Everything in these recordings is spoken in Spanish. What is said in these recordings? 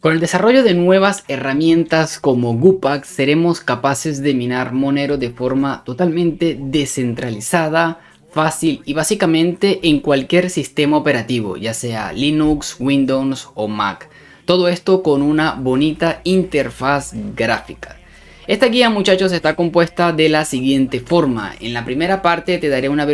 con el desarrollo de nuevas herramientas como Gupack, seremos capaces de minar Monero de forma totalmente descentralizada, fácil y básicamente en cualquier sistema operativo, ya sea Linux, Windows o Mac. Todo esto con una bonita interfaz gráfica. Esta guía muchachos está compuesta de la siguiente forma. En la primera parte te daré una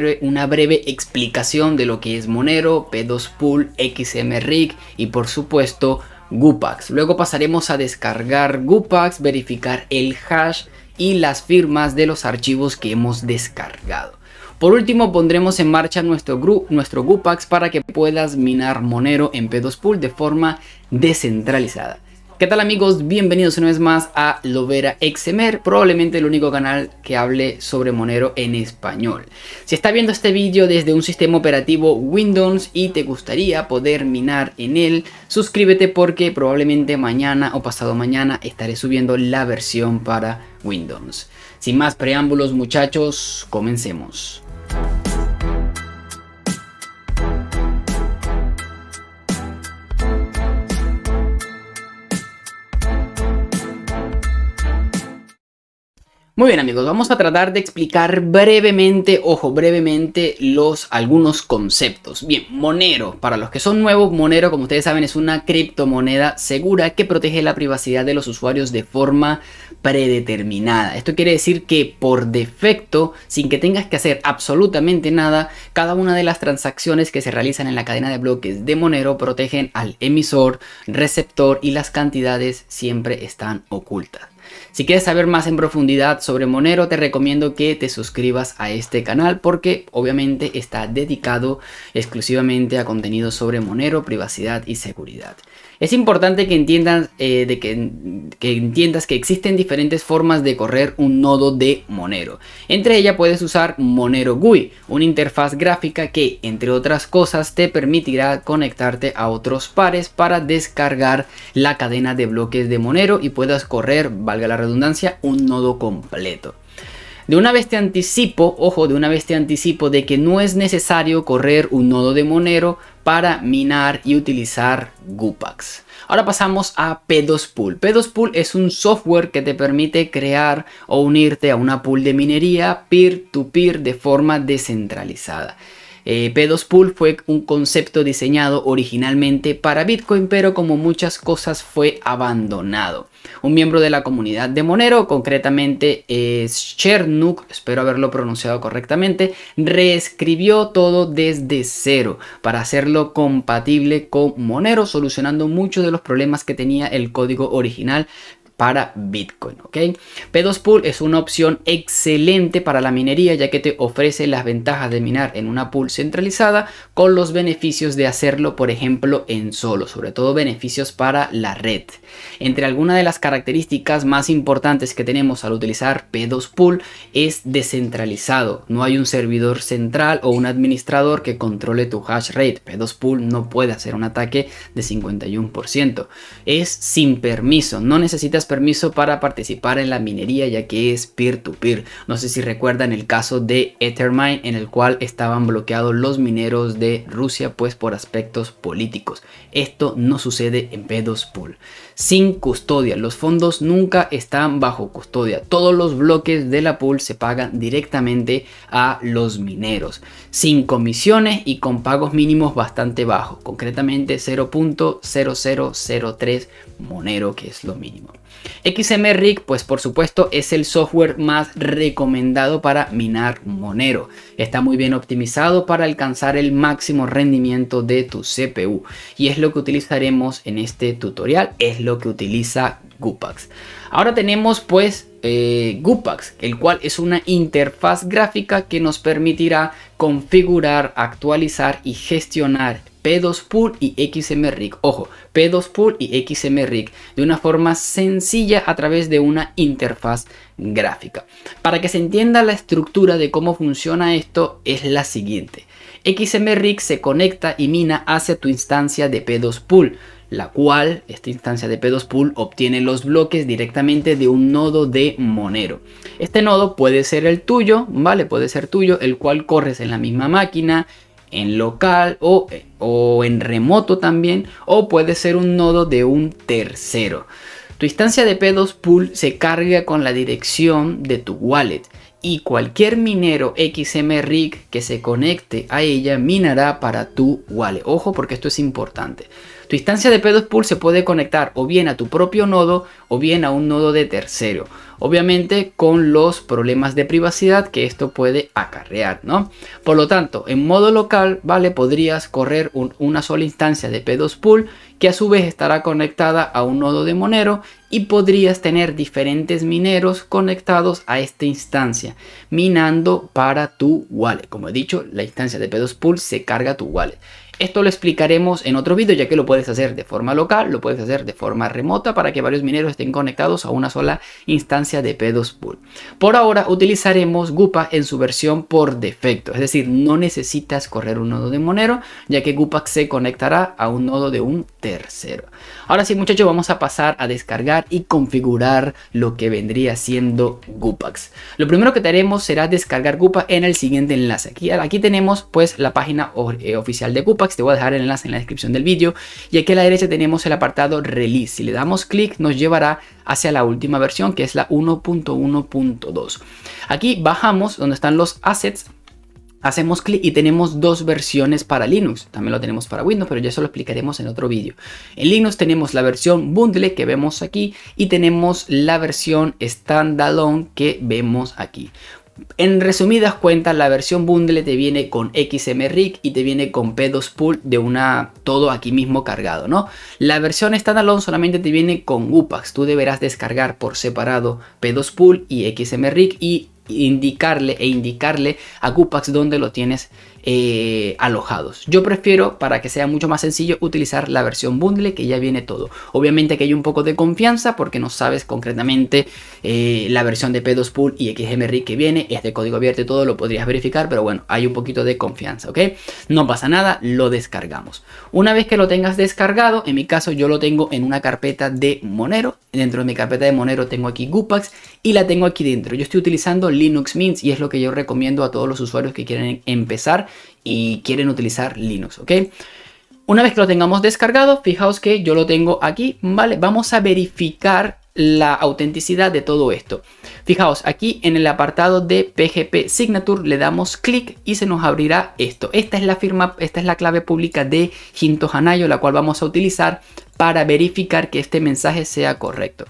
breve, explicación de lo que es Monero, P2Pool, XMRig y por supuesto Gupax. Luego pasaremos a descargar Gupax, verificar el hash y las firmas de los archivos que hemos descargado. Por último pondremos en marcha nuestro, nuestro Gupax para que puedas minar Monero en P2Pool de forma descentralizada. ¿Qué tal amigos? Bienvenidos una vez más a Lovera XMR, probablemente el único canal que hable sobre Monero en español. Si está viendo este vídeo desde un sistema operativo Windows y te gustaría poder minar en él, suscríbete porque probablemente mañana o pasado mañana estaré subiendo la versión para Windows. Sin más preámbulos muchachos, comencemos. Muy bien amigos, vamos a tratar de explicar brevemente, ojo, brevemente los algunos conceptos. Bien, Monero, para los que son nuevos, Monero como ustedes saben es una criptomoneda segura que protege la privacidad de los usuarios de forma predeterminada. Esto quiere decir que por defecto, sin que tengas que hacer absolutamente nada, cada una de las transacciones que se realizan en la cadena de bloques de Monero protegen al emisor, receptor y las cantidades siempre están ocultas. Si quieres saber más en profundidad sobre Monero, te recomiendo que te suscribas a este canal porque obviamente está dedicado exclusivamente a contenido sobre Monero, privacidad y seguridad. Es importante que entiendas, eh, de que, que entiendas que existen diferentes formas de correr un nodo de Monero. Entre ellas puedes usar Monero GUI, una interfaz gráfica que, entre otras cosas, te permitirá conectarte a otros pares para descargar la cadena de bloques de Monero y puedas correr, valga la redundancia, redundancia, un nodo completo. De una vez te anticipo, ojo, de una vez te anticipo de que no es necesario correr un nodo de Monero para minar y utilizar Gupax. Ahora pasamos a P2Pool. P2Pool es un software que te permite crear o unirte a una pool de minería peer to -peer de forma descentralizada. Eh, P2 Pool fue un concepto diseñado originalmente para Bitcoin, pero como muchas cosas fue abandonado. Un miembro de la comunidad de Monero, concretamente es eh, Chernuk, espero haberlo pronunciado correctamente, reescribió todo desde cero para hacerlo compatible con Monero, solucionando muchos de los problemas que tenía el código original para Bitcoin, ¿ok? P2 Pool es una opción excelente para la minería ya que te ofrece las ventajas de minar en una pool centralizada con los beneficios de hacerlo, por ejemplo, en solo, sobre todo beneficios para la red. Entre algunas de las características más importantes que tenemos al utilizar P2 Pool es descentralizado, no hay un servidor central o un administrador que controle tu hash rate. P2 Pool no puede hacer un ataque de 51%. Es sin permiso, no necesitas permiso para participar en la minería ya que es peer-to-peer. No sé si recuerdan el caso de Ethermine en el cual estaban bloqueados los mineros de Rusia pues por aspectos políticos. Esto no sucede en B2 Pool. Sin custodia, los fondos nunca están bajo custodia. Todos los bloques de la pool se pagan directamente a los mineros. Sin comisiones y con pagos mínimos bastante bajos. Concretamente 0.0003 monero que es lo mínimo. XMRig, pues por supuesto, es el software más recomendado para minar Monero. Está muy bien optimizado para alcanzar el máximo rendimiento de tu CPU y es lo que utilizaremos en este tutorial, es lo que utiliza Gupax. Ahora tenemos pues eh, Gupax, el cual es una interfaz gráfica que nos permitirá configurar, actualizar y gestionar P2Pool y XMRig. Ojo, P2Pool y XMRig de una forma sencilla a través de una interfaz gráfica. Para que se entienda la estructura de cómo funciona esto es la siguiente. XMRig se conecta y mina hacia tu instancia de P2Pool la cual, esta instancia de P2Pool, obtiene los bloques directamente de un nodo de Monero. Este nodo puede ser el tuyo, ¿vale? Puede ser tuyo, el cual corres en la misma máquina, en local o, en remoto también, o puede ser un nodo de un tercero. Tu instancia de P2 Pool se carga con la dirección de tu wallet y cualquier minero XMRig que se conecte a ella minará para tu wallet. Ojo porque esto es importante. Tu instancia de P2 Pool se puede conectar o bien a tu propio nodo o bien a un nodo de tercero obviamente con los problemas de privacidad que esto puede acarrear, ¿no? Por lo tanto, en modo local, ¿vale? Podrías correr una sola instancia de P2 Pool que a su vez estará conectada a un nodo de Monero y podrías tener diferentes mineros conectados a esta instancia, minando para tu wallet. Como he dicho, la instancia de P2 Pool se carga tu wallet. Esto lo explicaremos en otro vídeo, ya que lo puedes hacer de forma local, lo puedes hacer de forma remota para que varios mineros estén conectados a una sola instancia de P2 Pool. Por ahora utilizaremos Gupa en su versión por defecto, es decir, no necesitas correr un nodo de Monero, ya que Gupa se conectará a un nodo de un tercero. Ahora sí muchachos vamos a pasar a descargar y configurar lo que vendría siendo Gupax. Lo primero que haremos será descargar Gupax en el siguiente enlace. Aquí, aquí tenemos pues la página eh, oficial de Gupax, te voy a dejar el enlace en la descripción del vídeo y aquí a la derecha tenemos el apartado Release. Si le damos clic nos llevará hacia la última versión que es la 1.1.2. Aquí bajamos donde están los assets hacemos clic y tenemos dos versiones para Linux. También lo tenemos para Windows, pero ya eso lo explicaremos en otro vídeo. En Linux tenemos la versión bundle que vemos aquí y tenemos la versión standalone que vemos aquí. En resumidas cuentas, la versión bundle te viene con XMRig y te viene con P2 Pool de una todo aquí mismo cargado, ¿no? La versión standalone solamente te viene con UPAX. Tú deberás descargar por separado P2 Pool y XMRig y indicarle e indicarle a Gupax dónde lo tienes eh, alojados. Yo prefiero, para que sea mucho más sencillo, utilizar la versión bundle que ya viene todo. Obviamente que hay un poco de confianza porque no sabes concretamente eh, la versión de P2 Pool y XMRI que viene, es de código abierto todo, lo podrías verificar, pero bueno, hay un poquito de confianza, ¿ok? No pasa nada, lo descargamos. Una vez que lo tengas descargado, en mi caso yo lo tengo en una carpeta de Monero, dentro de mi carpeta de Monero tengo aquí Gupax y la tengo aquí dentro. Yo estoy utilizando Linux Mint y es lo que yo recomiendo a todos los usuarios que quieren empezar y quieren utilizar Linux, ¿ok? Una vez que lo tengamos descargado, fijaos que yo lo tengo aquí, ¿vale? Vamos a verificar la autenticidad de todo esto. Fijaos, aquí en el apartado de PGP Signature le damos clic y se nos abrirá esto. Esta es la firma, esta es la clave pública de Hinto Hanayo, la cual vamos a utilizar para verificar que este mensaje sea correcto.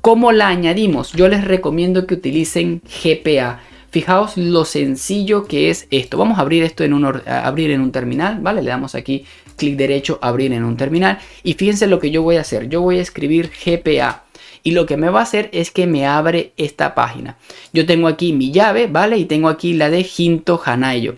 ¿Cómo la añadimos? Yo les recomiendo que utilicen GPA. Fijaos lo sencillo que es esto. Vamos a abrir esto en un, abrir en un terminal, ¿vale? Le damos aquí clic derecho, abrir en un terminal. Y fíjense lo que yo voy a hacer. Yo voy a escribir GPA. Y lo que me va a hacer es que me abre esta página. Yo tengo aquí mi llave, ¿vale? Y tengo aquí la de Jinto Hanayo.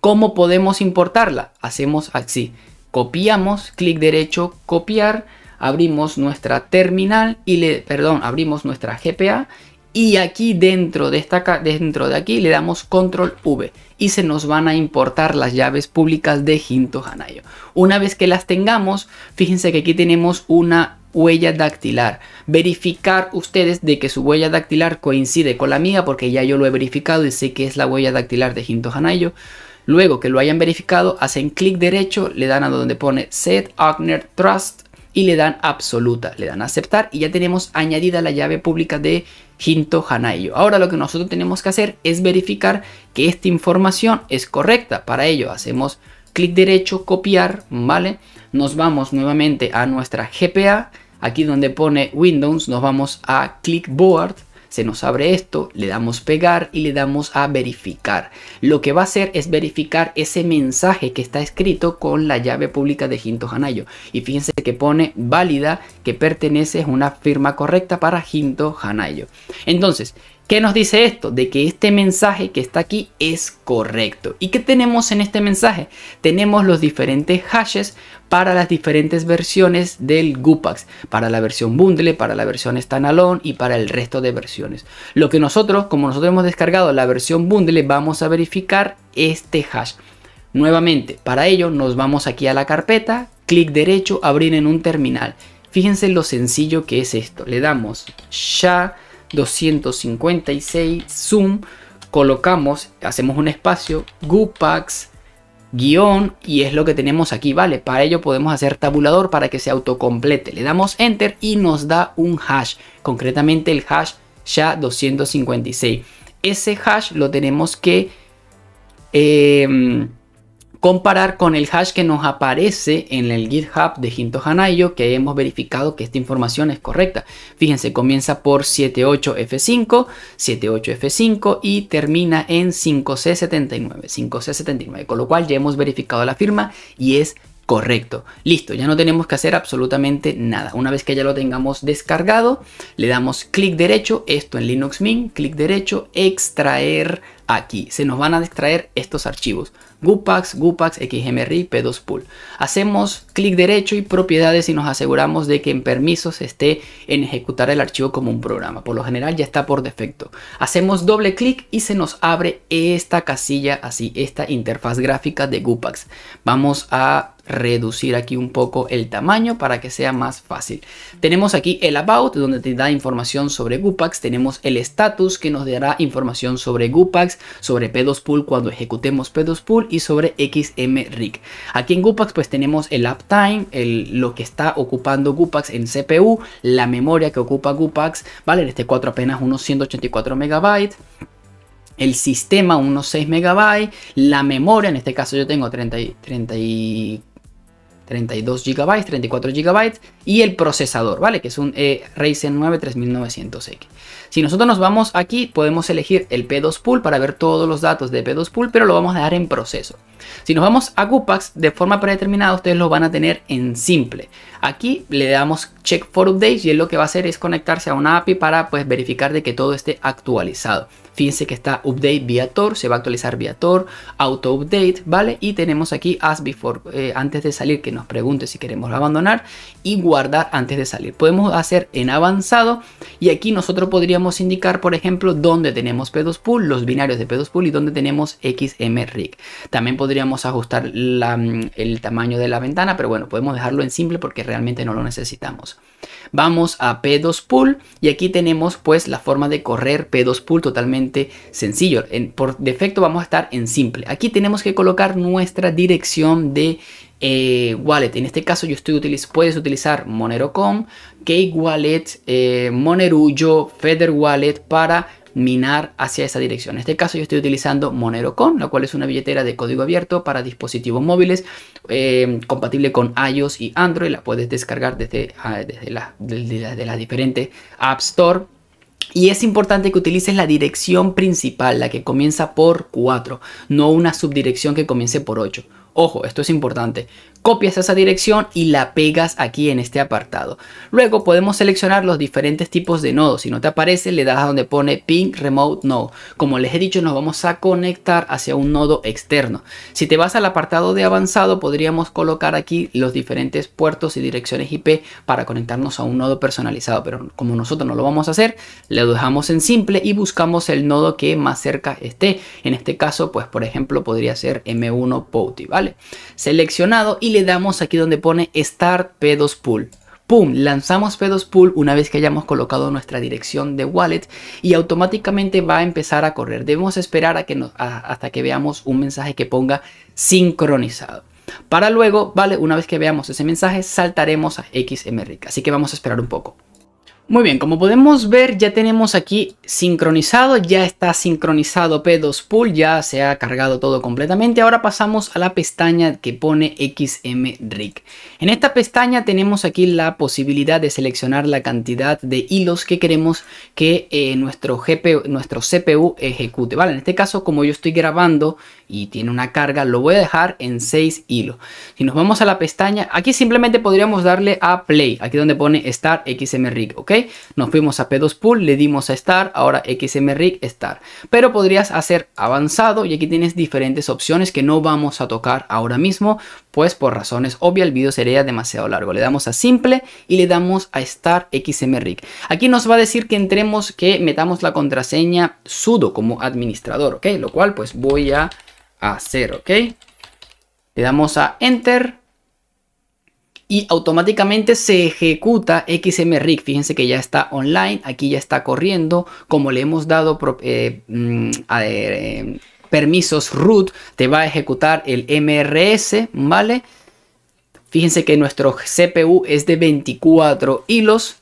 ¿Cómo podemos importarla? Hacemos así. Copiamos, clic derecho, copiar. Abrimos nuestra terminal y le, perdón, abrimos nuestra GPA y aquí dentro de, esta, dentro de aquí le damos control V y se nos van a importar las llaves públicas de Hinto Hanayo. Una vez que las tengamos, fíjense que aquí tenemos una huella dactilar. Verificar ustedes de que su huella dactilar coincide con la mía porque ya yo lo he verificado y sé que es la huella dactilar de Hinto Hanayo. Luego que lo hayan verificado, hacen clic derecho, le dan a donde pone Set Agner Trust y le dan absoluta, le dan aceptar y ya tenemos añadida la llave pública de Hinto Hanayo. Ahora lo que nosotros tenemos que hacer es verificar que esta información es correcta. Para ello hacemos clic derecho, copiar, ¿vale? Nos vamos nuevamente a nuestra GPA. Aquí donde pone Windows nos vamos a clickboard se nos abre esto, le damos pegar y le damos a verificar. Lo que va a hacer es verificar ese mensaje que está escrito con la llave pública de Ginto Hanayo. Y fíjense que pone válida, que pertenece, a una firma correcta para Ginto Hanayo. Entonces, ¿Qué nos dice esto? De que este mensaje que está aquí es correcto. ¿Y qué tenemos en este mensaje? Tenemos los diferentes hashes para las diferentes versiones del GUPAX, para la versión bundle, para la versión standalone y para el resto de versiones. Lo que nosotros, como nosotros hemos descargado la versión bundle, vamos a verificar este hash. Nuevamente, para ello nos vamos aquí a la carpeta, clic derecho, abrir en un terminal. Fíjense lo sencillo que es esto. Le damos ya. 256 zoom, colocamos, hacemos un espacio, gupax, guión y es lo que tenemos aquí, ¿vale? Para ello podemos hacer tabulador para que se autocomplete. Le damos enter y nos da un hash, concretamente el hash ya 256 Ese hash lo tenemos que... Eh, comparar con el hash que nos aparece en el GitHub de Hinto Hanayo que hemos verificado que esta información es correcta. Fíjense, comienza por 78F5, 78F5 y termina en 5C79, 5C79, con lo cual ya hemos verificado la firma y es correcto. Listo, ya no tenemos que hacer absolutamente nada. Una vez que ya lo tengamos descargado, le damos clic derecho, esto en Linux Mint, clic derecho, extraer aquí. Se nos van a extraer estos archivos. Gupax, Gupax, XMRI, P2 Pool. Hacemos clic derecho y propiedades y nos aseguramos de que en permisos esté en ejecutar el archivo como un programa. Por lo general ya está por defecto. Hacemos doble clic y se nos abre esta casilla, así esta interfaz gráfica de Gupax. Vamos a reducir aquí un poco el tamaño para que sea más fácil. Tenemos aquí el About, donde te da información sobre Gupax. Tenemos el Status, que nos dará información sobre Gupax, sobre P2Pool cuando ejecutemos P2Pool y sobre XMRig Aquí en Gupax pues tenemos el uptime, el, lo que está ocupando Gupax en CPU, la memoria que ocupa Gupax, ¿vale? En este 4 apenas unos 184 megabytes el sistema unos 6 MB, la memoria, en este caso yo tengo 30, 34 32 GB, 34 GB y el procesador, ¿vale? Que es un eh, Ryzen 9 3900X. Si nosotros nos vamos aquí, podemos elegir el P2 Pool para ver todos los datos de P2 Pool, pero lo vamos a dejar en proceso. Si nos vamos a Gupax de forma predeterminada, ustedes lo van a tener en simple. Aquí le damos check for updates y él lo que va a hacer es conectarse a una API para pues verificar de que todo esté actualizado. Fíjense que está update vía Tor, se va a actualizar vía Tor, auto update, ¿vale? Y tenemos aquí as before, eh, antes de salir, que nos pregunte si queremos abandonar y guardar antes de salir. Podemos hacer en avanzado y aquí nosotros podríamos indicar, por ejemplo, dónde tenemos P2Pool, los binarios de P2Pool y dónde tenemos XMRig. También podríamos ajustar mm, el tamaño de la ventana, pero bueno, podemos dejarlo en simple porque realmente no lo necesitamos. Vamos a P2Pool y aquí tenemos pues la forma de correr P2Pool totalmente sencillo. En, por defecto vamos a estar en simple. Aquí tenemos que colocar nuestra dirección de eh, wallet. En este caso yo estoy utilizando puedes utilizar Monero.com, Cake Wallet, eh, Moneruyo, feather Wallet para minar hacia esa dirección. En este caso yo estoy utilizando Monero.com, la cual es una billetera de código abierto para dispositivos móviles, eh, compatible con iOS y Android. La puedes descargar desde, ah, la, diferente las diferentes App Store y es importante que utilices la dirección principal, la que comienza por 4, no una subdirección que comience por 8. Ojo, esto es importante. Copias esa dirección y la pegas aquí en este apartado. Luego podemos seleccionar los diferentes tipos de nodos. Si no te aparece, le das a donde pone Ping Remote Node. Como les he dicho, nos vamos a conectar hacia un nodo externo. Si te vas al apartado de avanzado, podríamos colocar aquí los diferentes puertos y direcciones IP para conectarnos a un nodo personalizado. Pero como nosotros no lo vamos a hacer, lo dejamos en simple y buscamos el nodo que más cerca esté. En este caso, pues por ejemplo, podría ser M1 POTI, ¿vale? Seleccionado y le damos aquí donde pone Start P2 Pool. ¡Pum! Lanzamos P2 Pool una vez que hayamos colocado nuestra dirección de wallet y automáticamente va a empezar a correr. Debemos esperar a que hasta que veamos un mensaje que ponga sincronizado. Para luego, ¿vale? Una vez que veamos ese mensaje, saltaremos a XMRIC. Así que vamos a esperar un poco. Muy bien, como podemos ver ya tenemos aquí sincronizado, ya está sincronizado P2 Pool, ya se ha cargado todo completamente. Ahora pasamos a la pestaña que pone XMRig. En esta pestaña tenemos aquí la posibilidad de seleccionar la cantidad de hilos que queremos que eh, nuestro, nuestro CPU ejecute. ¿vale? En este caso, como yo estoy grabando y tiene una carga, lo voy a dejar en 6 hilos. Si nos vamos a la pestaña, aquí simplemente podríamos darle a play, aquí donde pone start xmrig, ¿ok? Nos fuimos a P2 pool, le dimos a start, ahora xmrig start. Pero podrías hacer avanzado y aquí tienes diferentes opciones que no vamos a tocar ahora mismo, pues por razones obvias el vídeo sería demasiado largo. Le damos a simple y le damos a start xmrig. Aquí nos va a decir que entremos, que metamos la contraseña sudo como administrador, ¿ok? Lo cual pues voy a hacer, ¿ok? Le damos a Enter y automáticamente se ejecuta XMRig. Fíjense que ya está online, aquí ya está corriendo. Como le hemos dado eh, mm, eh, permisos root, te va a ejecutar el MRS, ¿vale? Fíjense que nuestro CPU es de 24 hilos,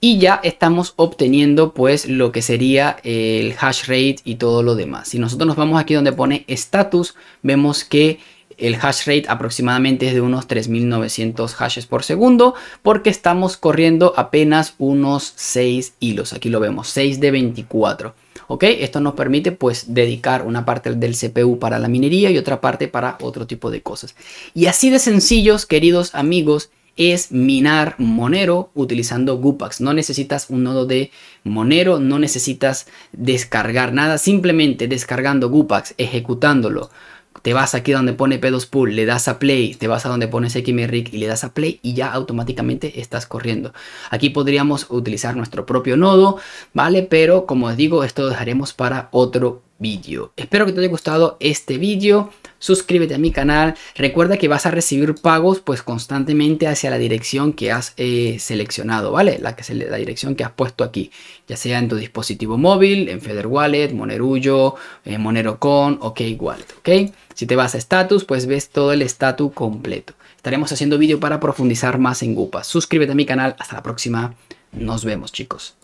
y ya estamos obteniendo pues lo que sería el hash rate y todo lo demás. Si nosotros nos vamos aquí donde pone status, vemos que el hash rate aproximadamente es de unos 3900 hashes por segundo porque estamos corriendo apenas unos 6 hilos. Aquí lo vemos, 6 de 24. ¿Ok? Esto nos permite pues dedicar una parte del CPU para la minería y otra parte para otro tipo de cosas. Y así de sencillos, queridos amigos, es minar Monero utilizando Gupax. No necesitas un nodo de Monero, no necesitas descargar nada, simplemente descargando Gupax, ejecutándolo. Te vas aquí donde pone P2Pool, le das a play, te vas a donde pone XMRIC y le das a play y ya automáticamente estás corriendo. Aquí podríamos utilizar nuestro propio nodo, ¿vale? Pero como os digo, esto lo dejaremos para otro Espero que te haya gustado este vídeo. Suscríbete a mi canal. Recuerda que vas a recibir pagos pues constantemente hacia la dirección que has eh, seleccionado, ¿vale? La, que la dirección que has puesto aquí, ya sea en tu dispositivo móvil, en Feder Wallet, Monerullo, eh, MoneroCon, OK Wallet, ¿ok? Si te vas a status, pues ves todo el status completo. Estaremos haciendo vídeo para profundizar más en Gupa. Suscríbete a mi canal. Hasta la próxima. Nos vemos, chicos.